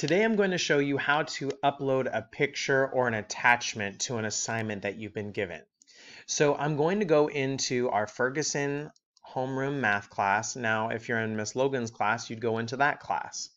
Today I'm going to show you how to upload a picture or an attachment to an assignment that you've been given. So I'm going to go into our Ferguson homeroom math class. Now if you're in Miss Logan's class you'd go into that class.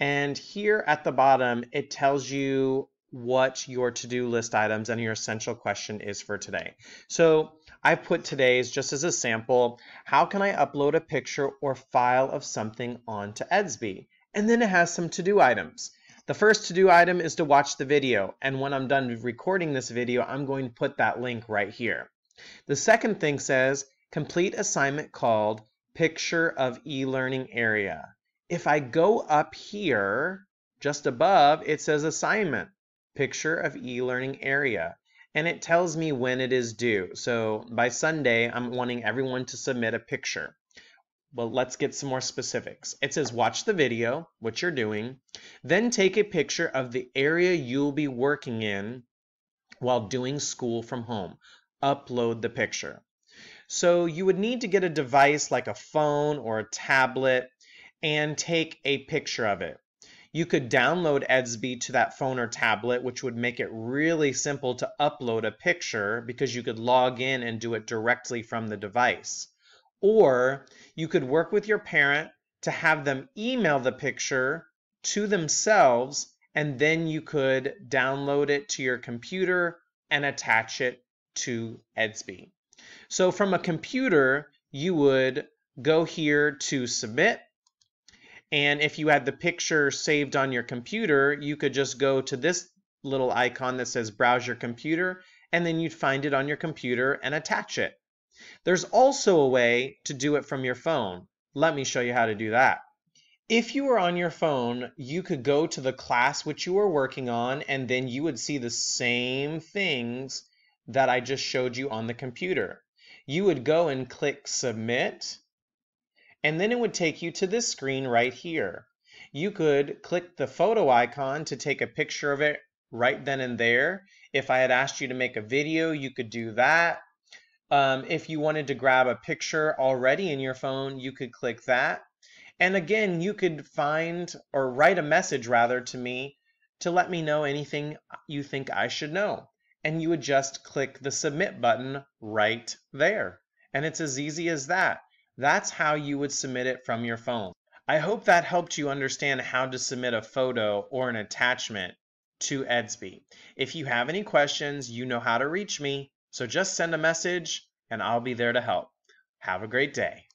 And here at the bottom it tells you what your to-do list items and your essential question is for today. So I put today's just as a sample, how can I upload a picture or file of something onto Edsby? And then it has some to-do items. The first to-do item is to watch the video, and when I'm done recording this video, I'm going to put that link right here. The second thing says, complete assignment called Picture of E-Learning Area. If I go up here, just above, it says Assignment, Picture of E-Learning Area and it tells me when it is due. So by Sunday, I'm wanting everyone to submit a picture. Well, let's get some more specifics. It says watch the video, what you're doing, then take a picture of the area you'll be working in while doing school from home. Upload the picture. So you would need to get a device like a phone or a tablet and take a picture of it. You could download Edsby to that phone or tablet, which would make it really simple to upload a picture because you could log in and do it directly from the device. Or you could work with your parent to have them email the picture to themselves, and then you could download it to your computer and attach it to Edsby. So from a computer, you would go here to submit. And if you had the picture saved on your computer, you could just go to this little icon that says browse your computer, and then you'd find it on your computer and attach it. There's also a way to do it from your phone. Let me show you how to do that. If you were on your phone, you could go to the class which you were working on, and then you would see the same things that I just showed you on the computer. You would go and click Submit, and then it would take you to this screen right here. You could click the photo icon to take a picture of it right then and there. If I had asked you to make a video, you could do that. Um, if you wanted to grab a picture already in your phone, you could click that. And again, you could find or write a message rather to me to let me know anything you think I should know. And you would just click the submit button right there. And it's as easy as that. That's how you would submit it from your phone. I hope that helped you understand how to submit a photo or an attachment to Edsby. If you have any questions, you know how to reach me. So just send a message and I'll be there to help. Have a great day.